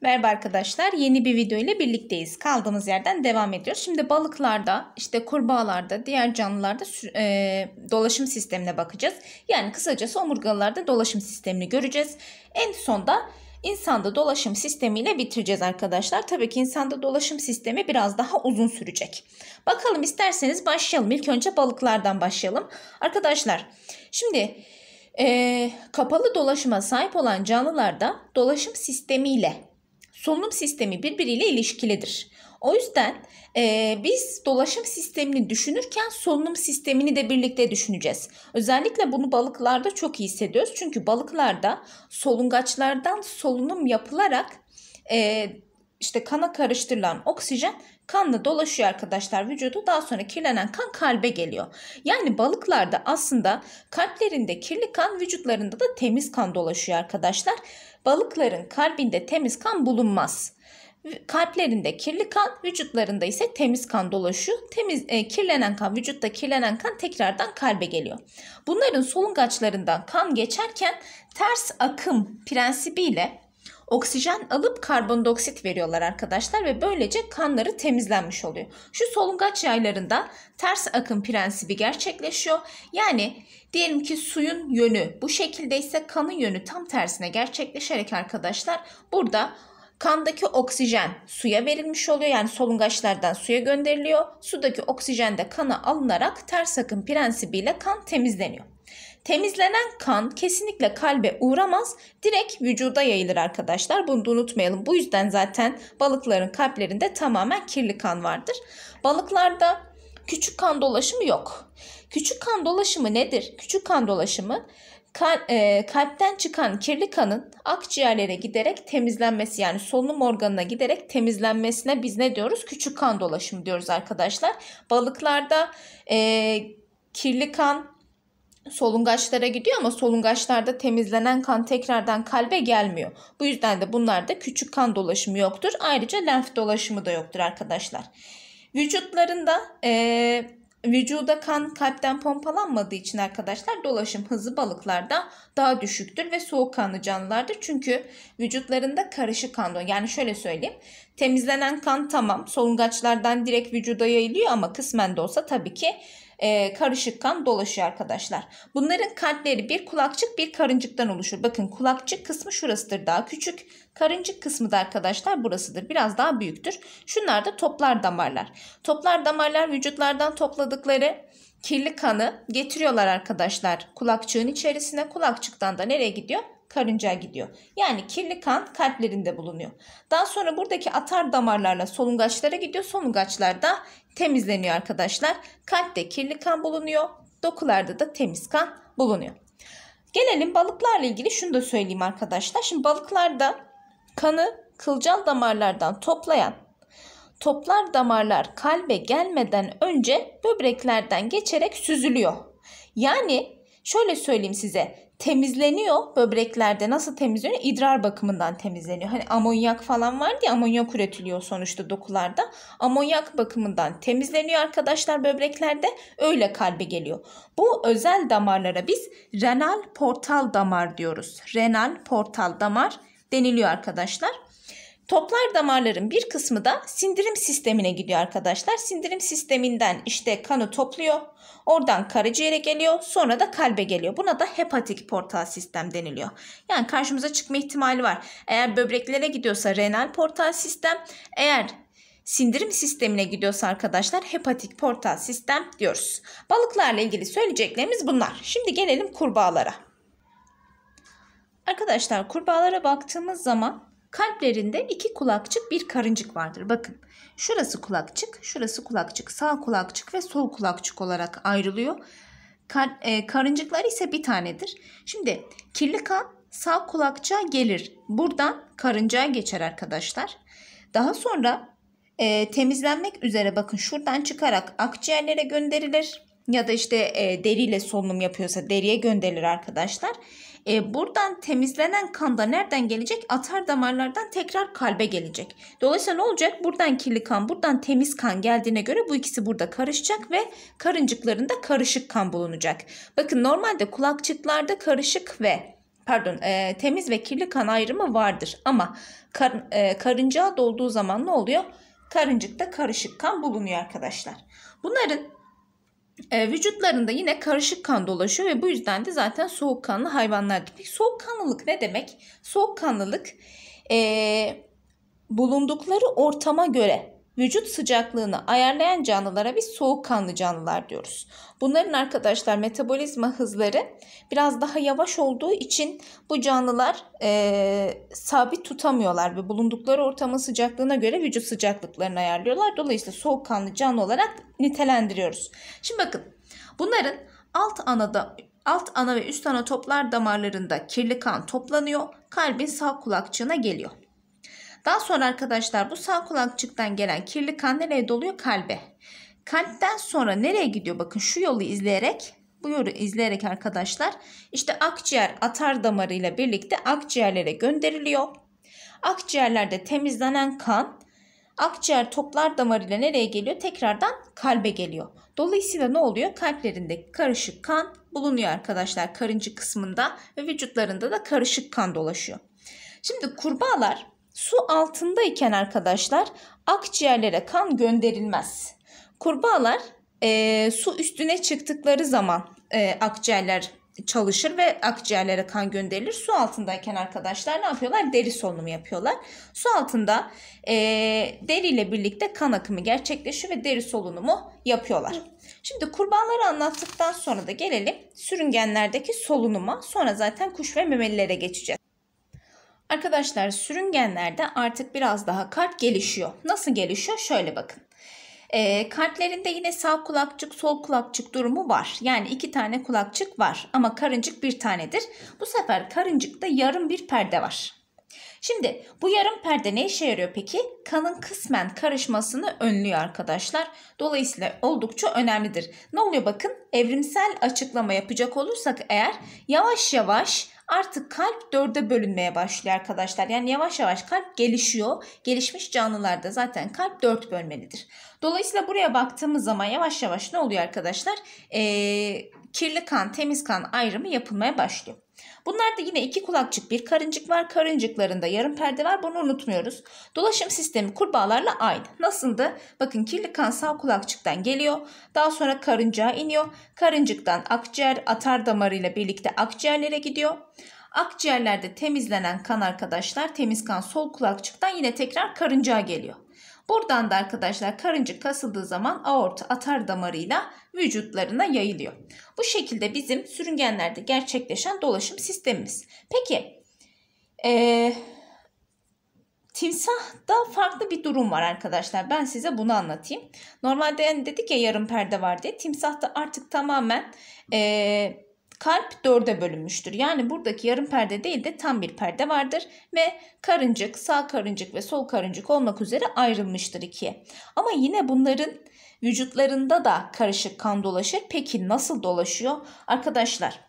Merhaba arkadaşlar yeni bir video ile birlikteyiz. Kaldığımız yerden devam ediyoruz. Şimdi balıklarda işte kurbağalarda diğer canlılarda e, dolaşım sistemine bakacağız. Yani kısacası omurgalarda dolaşım sistemini göreceğiz. En sonda insanda dolaşım sistemiyle bitireceğiz arkadaşlar. Tabii ki insanda dolaşım sistemi biraz daha uzun sürecek. Bakalım isterseniz başlayalım. İlk önce balıklardan başlayalım. Arkadaşlar şimdi... E, kapalı dolaşıma sahip olan canlılarda dolaşım sistemiyle solunum sistemi birbiriyle ilişkilidir. O yüzden e, biz dolaşım sistemini düşünürken solunum sistemini de birlikte düşüneceğiz. Özellikle bunu balıklarda çok iyi hissediyoruz. Çünkü balıklarda solungaçlardan solunum yapılarak e, işte kana karıştırılan oksijen kanla dolaşıyor arkadaşlar vücudu. Daha sonra kirlenen kan kalbe geliyor. Yani balıklarda aslında kalplerinde kirli kan vücutlarında da temiz kan dolaşıyor arkadaşlar. Balıkların kalbinde temiz kan bulunmaz. Kalplerinde kirli kan, vücutlarında ise temiz kan dolaşıyor. Temiz e, kirlenen kan, vücutta kirlenen kan tekrardan kalbe geliyor. Bunların solungaçlarından kan geçerken ters akım prensibiyle oksijen alıp karbondioksit veriyorlar arkadaşlar ve böylece kanları temizlenmiş oluyor. Şu solungaç yaylarında ters akım prensibi gerçekleşiyor. Yani diyelim ki suyun yönü bu şekilde ise kanın yönü tam tersine gerçekleşerek arkadaşlar burada Kandaki oksijen suya verilmiş oluyor yani solungaçlardan suya gönderiliyor. Sudaki oksijen de kana alınarak ters akım prensibiyle kan temizleniyor. Temizlenen kan kesinlikle kalbe uğramaz, direkt vücuda yayılır arkadaşlar. Bunu da unutmayalım. Bu yüzden zaten balıkların kalplerinde tamamen kirli kan vardır. Balıklarda küçük kan dolaşımı yok. Küçük kan dolaşımı nedir? Küçük kan dolaşımı Kan, e, kalpten çıkan kirli kanın akciğerlere giderek temizlenmesi yani solunum organına giderek temizlenmesine biz ne diyoruz? Küçük kan dolaşımı diyoruz arkadaşlar. Balıklarda e, kirli kan solungaçlara gidiyor ama solungaçlarda temizlenen kan tekrardan kalbe gelmiyor. Bu yüzden de bunlarda küçük kan dolaşımı yoktur. Ayrıca lenf dolaşımı da yoktur arkadaşlar. Vücutlarında e, Vücuda kan kalpten pompalanmadığı için arkadaşlar dolaşım hızı balıklarda daha düşüktür ve soğuk kanlı canlılardır. Çünkü vücutlarında karışık kan dolaşıyor. Yani şöyle söyleyeyim. Temizlenen kan tamam solungaçlardan direkt vücuda yayılıyor ama kısmen de olsa tabii ki e, karışık kan dolaşıyor arkadaşlar. Bunların kalpleri bir kulakçık bir karıncıktan oluşur. Bakın kulakçık kısmı şurasıdır daha küçük. Karıncık kısmı da arkadaşlar burasıdır. Biraz daha büyüktür. Şunlar da toplar damarlar. Toplar damarlar vücutlardan topladıkları kirli kanı getiriyorlar arkadaşlar kulakçığın içerisine. Kulakçıktan da nereye gidiyor? karıncağa gidiyor. Yani kirli kan kalplerinde bulunuyor. Daha sonra buradaki atar damarlarla solungaçlara gidiyor. Solungaçlarda temizleniyor arkadaşlar. Kalpte kirli kan bulunuyor. Dokularda da temiz kan bulunuyor. Gelelim balıklarla ilgili şunu da söyleyeyim arkadaşlar. Şimdi balıklarda kanı kılcal damarlardan toplayan toplar damarlar kalbe gelmeden önce böbreklerden geçerek süzülüyor. Yani şöyle söyleyeyim size temizleniyor böbreklerde nasıl temizleniyor? İdrar bakımından temizleniyor. Hani amonyak falan var diye amonyak üretiliyor sonuçta dokularda. Amonyak bakımından temizleniyor arkadaşlar böbreklerde öyle kalbe geliyor. Bu özel damarlara biz renal portal damar diyoruz. Renal portal damar deniliyor arkadaşlar. Toplar damarların bir kısmı da sindirim sistemine gidiyor arkadaşlar. Sindirim sisteminden işte kanı topluyor. Oradan karaciğere geliyor. Sonra da kalbe geliyor. Buna da hepatik portal sistem deniliyor. Yani karşımıza çıkma ihtimali var. Eğer böbreklere gidiyorsa renal portal sistem. Eğer sindirim sistemine gidiyorsa arkadaşlar hepatik portal sistem diyoruz. Balıklarla ilgili söyleyeceklerimiz bunlar. Şimdi gelelim kurbağalara. Arkadaşlar kurbağalara baktığımız zaman Kalplerinde iki kulakçık bir karıncık vardır. Bakın şurası kulakçık, şurası kulakçık, sağ kulakçık ve sol kulakçık olarak ayrılıyor. Kar, e, karıncıklar ise bir tanedir. Şimdi kirli kan sağ kulakçığa gelir. Buradan karıncaya geçer arkadaşlar. Daha sonra e, temizlenmek üzere bakın şuradan çıkarak akciğerlere gönderilir. Ya da işte e, deriyle solunum yapıyorsa deriye gönderilir arkadaşlar. E, buradan temizlenen kan da nereden gelecek? Atar damarlardan tekrar kalbe gelecek. Dolayısıyla ne olacak? Buradan kirli kan, buradan temiz kan geldiğine göre bu ikisi burada karışacak ve karıncıklarında karışık kan bulunacak. Bakın normalde kulakçıklarda karışık ve pardon e, temiz ve kirli kan ayrımı vardır ama kar, e, karıncağa dolduğu zaman ne oluyor? Karıncıkta karışık kan bulunuyor arkadaşlar. Bunların e, vücutlarında yine karışık kan dolaşıyor ve bu yüzden de zaten soğukkanlı hayvanlar. Peki soğukkanlılık ne demek? Soğukkanlılık e, bulundukları ortama göre vücut sıcaklığını ayarlayan canlılara biz soğukkanlı canlılar diyoruz. Bunların arkadaşlar metabolizma hızları biraz daha yavaş olduğu için bu canlılar e, sabit tutamıyorlar ve bulundukları ortamın sıcaklığına göre vücut sıcaklıklarını ayarlıyorlar. Dolayısıyla soğukkanlı canlı olarak nitelendiriyoruz. Şimdi bakın bunların alt anada alt ana ve üst ana toplar damarlarında kirli kan toplanıyor. Kalbin sağ kulakçığına geliyor. Daha sonra arkadaşlar bu sağ kulakçıktan gelen kirli kan nereye doluyor? Kalbe. Kalpten sonra nereye gidiyor? Bakın şu yolu izleyerek bu yolu izleyerek arkadaşlar işte akciğer atar damarıyla birlikte akciğerlere gönderiliyor. Akciğerlerde temizlenen kan akciğer toplar damarıyla nereye geliyor? Tekrardan kalbe geliyor. Dolayısıyla ne oluyor? Kalplerinde karışık kan bulunuyor arkadaşlar karıncı kısmında ve vücutlarında da karışık kan dolaşıyor. Şimdi kurbağalar Su altındayken arkadaşlar akciğerlere kan gönderilmez. Kurbağalar e, su üstüne çıktıkları zaman e, akciğerler çalışır ve akciğerlere kan gönderilir. Su altındayken arkadaşlar ne yapıyorlar? Deri solunumu yapıyorlar. Su altında e, deri ile birlikte kan akımı gerçekleşiyor ve deri solunumu yapıyorlar. Şimdi kurbağaları anlattıktan sonra da gelelim sürüngenlerdeki solunuma. Sonra zaten kuş ve memelilere geçeceğiz. Arkadaşlar sürüngenlerde artık biraz daha kalp gelişiyor. Nasıl gelişiyor? Şöyle bakın. E, kalplerinde yine sağ kulakçık sol kulakçık durumu var. Yani iki tane kulakçık var ama karıncık bir tanedir. Bu sefer karıncıkta yarım bir perde var. Şimdi bu yarım perde ne işe yarıyor peki? Kanın kısmen karışmasını önlüyor arkadaşlar. Dolayısıyla oldukça önemlidir. Ne oluyor bakın evrimsel açıklama yapacak olursak eğer yavaş yavaş Artık kalp dörde bölünmeye başlıyor arkadaşlar. Yani yavaş yavaş kalp gelişiyor. Gelişmiş canlılarda zaten kalp dört bölmelidir. Dolayısıyla buraya baktığımız zaman yavaş yavaş ne oluyor arkadaşlar? Ee, kirli kan, temiz kan ayrımı yapılmaya başlıyor. Bunlarda yine iki kulakçık bir karıncık var. Karıncıklarında yarım perde var. Bunu unutmuyoruz. Dolaşım sistemi kurbağalarla aynı. Nasıldı? Bakın kirli kan sağ kulakçıktan geliyor. Daha sonra karıncağa iniyor. Karıncıktan akciğer atar damarıyla birlikte akciğerlere gidiyor. Akciğerlerde temizlenen kan arkadaşlar temiz kan sol kulakçıktan yine tekrar karıncağa geliyor. Buradan da arkadaşlar karıncık kasıldığı zaman aort atar damarıyla vücutlarına yayılıyor. Bu şekilde bizim sürüngenlerde gerçekleşen dolaşım sistemimiz. Peki ee, Timsah'da farklı bir durum var arkadaşlar. Ben size bunu anlatayım. Normalde hani dedik ya yarım perde var diye. Timsah'ta artık tamamen e, Kalp dörde bölünmüştür. Yani buradaki yarım perde değil de tam bir perde vardır ve karıncık, sağ karıncık ve sol karıncık olmak üzere ayrılmıştır ikiye. Ama yine bunların vücutlarında da karışık kan dolaşır. Peki nasıl dolaşıyor? Arkadaşlar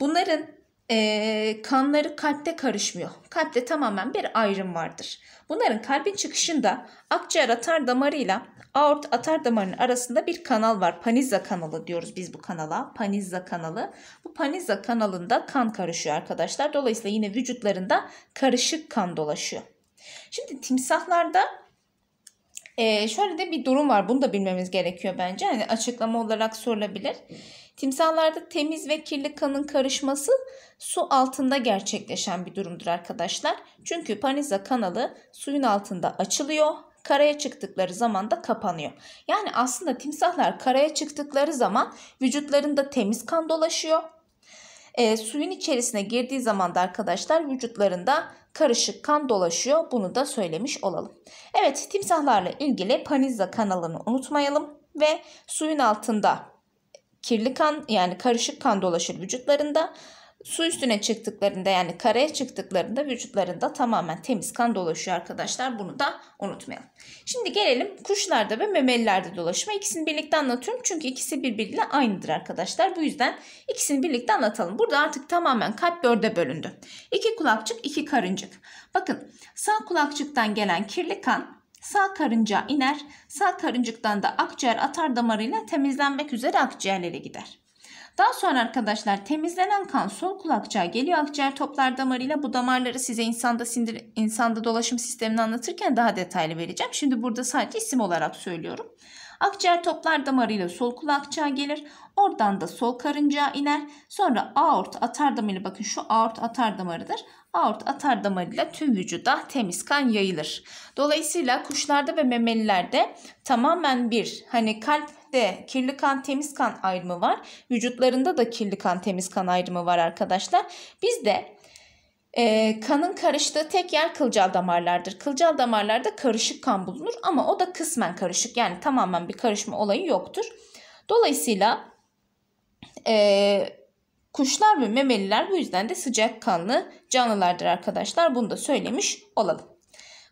bunların e, kanları kalpte karışmıyor. Kalpte tamamen bir ayrım vardır. Bunların kalbin çıkışında akciğer atar damarıyla aort atar damarının arasında bir kanal var. Panizza kanalı diyoruz biz bu kanala. Panizza kanalı. Bu panizza kanalında kan karışıyor arkadaşlar. Dolayısıyla yine vücutlarında karışık kan dolaşıyor. Şimdi timsahlarda e, şöyle de bir durum var. Bunu da bilmemiz gerekiyor bence. Yani açıklama olarak sorulabilir. Timsahlarda temiz ve kirli kanın karışması su altında gerçekleşen bir durumdur arkadaşlar. Çünkü paniza kanalı suyun altında açılıyor karaya çıktıkları zaman da kapanıyor. Yani aslında timsahlar karaya çıktıkları zaman vücutlarında temiz kan dolaşıyor. E, suyun içerisine girdiği zaman da arkadaşlar vücutlarında karışık kan dolaşıyor. Bunu da söylemiş olalım. Evet timsahlarla ilgili Panizza kanalını unutmayalım ve suyun altında kirli kan yani karışık kan dolaşır vücutlarında. Su üstüne çıktıklarında yani karaya çıktıklarında vücutlarında tamamen temiz kan dolaşıyor arkadaşlar. Bunu da unutmayalım. Şimdi gelelim kuşlarda ve memelilerde dolaşma. İkisini birlikte anlatıyorum çünkü ikisi birbiriyle aynıdır arkadaşlar. Bu yüzden ikisini birlikte anlatalım. Burada artık tamamen kalp dörde bölündü. İki kulakçık, iki karıncık. Bakın sağ kulakçıktan gelen kirli kan Sağ karınca iner, sağ karıncıktan da akciğer atar damarıyla temizlenmek üzere akciğerlere gider. Daha sonra arkadaşlar temizlenen kan sol kulakçığa geliyor. Akciğer toplar damarıyla bu damarları size insanda sindir insanda dolaşım sistemini anlatırken daha detaylı vereceğim. Şimdi burada sadece isim olarak söylüyorum. Akciğer toplar damarıyla sol kul gelir. Oradan da sol karıncağa iner. Sonra aort atar damarıyla bakın şu aort atar damarıdır. Aort atar damarıyla tüm vücuda temiz kan yayılır. Dolayısıyla kuşlarda ve memelilerde tamamen bir hani kalpte kirli kan temiz kan ayrımı var. Vücutlarında da kirli kan temiz kan ayrımı var arkadaşlar. Biz de e, kanın karıştığı tek yer kılcal damarlardır. Kılcal damarlarda karışık kan bulunur ama o da kısmen karışık. Yani tamamen bir karışma olayı yoktur. Dolayısıyla e, kuşlar ve memeliler bu yüzden de sıcak kanlı canlılardır arkadaşlar. Bunu da söylemiş olalım.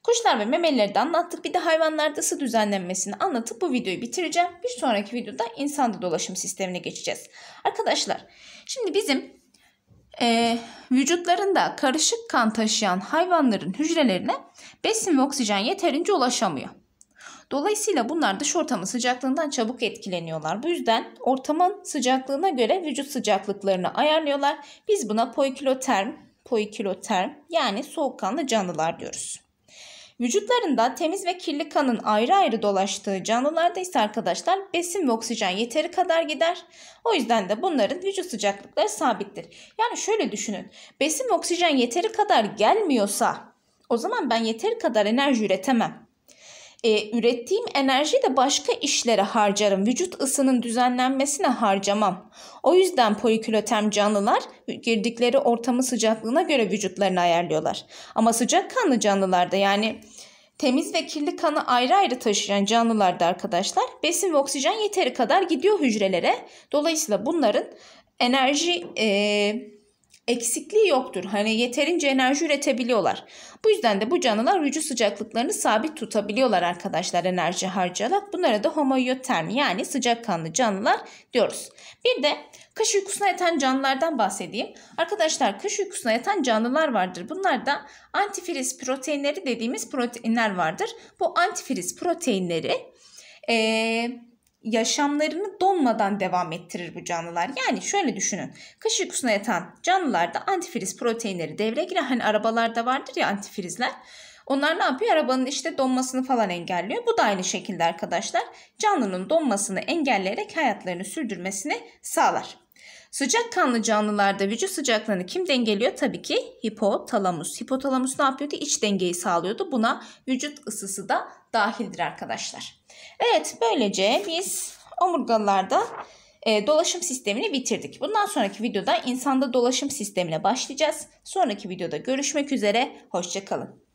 Kuşlar ve memelileri de anlattık. Bir de hayvanlarda ısı düzenlenmesini anlatıp bu videoyu bitireceğim. Bir sonraki videoda insanda dolaşım sistemine geçeceğiz. Arkadaşlar şimdi bizim e, ee, vücutlarında karışık kan taşıyan hayvanların hücrelerine besin ve oksijen yeterince ulaşamıyor. Dolayısıyla bunlar dış ortamın sıcaklığından çabuk etkileniyorlar. Bu yüzden ortamın sıcaklığına göre vücut sıcaklıklarını ayarlıyorlar. Biz buna poikiloterm, poikiloterm yani soğukkanlı canlılar diyoruz. Vücutlarında temiz ve kirli kanın ayrı ayrı dolaştığı canlılarda ise arkadaşlar besin ve oksijen yeteri kadar gider. O yüzden de bunların vücut sıcaklıkları sabittir. Yani şöyle düşünün. Besin ve oksijen yeteri kadar gelmiyorsa o zaman ben yeteri kadar enerji üretemem e, ürettiğim enerjiyi de başka işlere harcarım. Vücut ısının düzenlenmesine harcamam. O yüzden polikülötem canlılar girdikleri ortamın sıcaklığına göre vücutlarını ayarlıyorlar. Ama sıcak kanlı canlılarda yani temiz ve kirli kanı ayrı ayrı taşıyan canlılarda arkadaşlar besin ve oksijen yeteri kadar gidiyor hücrelere. Dolayısıyla bunların enerji... E, eksikliği yoktur. Hani yeterince enerji üretebiliyorlar. Bu yüzden de bu canlılar vücut sıcaklıklarını sabit tutabiliyorlar arkadaşlar enerji harcayarak. Bunlara da homoyotermi yani sıcak kanlı canlılar diyoruz. Bir de kış uykusuna yatan canlılardan bahsedeyim. Arkadaşlar kış uykusuna yatan canlılar vardır. bunlarda antifriz proteinleri dediğimiz proteinler vardır. Bu antifriz proteinleri... Ee, yaşamlarını donmadan devam ettirir bu canlılar. Yani şöyle düşünün. Kış uykusuna yatan canlılarda antifriz proteinleri devreye girer. Hani arabalarda vardır ya antifrizler. Onlar ne yapıyor? Arabanın işte donmasını falan engelliyor. Bu da aynı şekilde arkadaşlar canlının donmasını engelleyerek hayatlarını sürdürmesini sağlar. Sıcak kanlı canlılarda vücut sıcaklığını kim dengeliyor? Tabii ki hipotalamus. Hipotalamus ne yapıyordu? İç dengeyi sağlıyordu. Buna vücut ısısı da dahildir arkadaşlar. Evet böylece biz omurgalarda e, dolaşım sistemini bitirdik. Bundan sonraki videoda insanda dolaşım sistemine başlayacağız. Sonraki videoda görüşmek üzere. Hoşçakalın.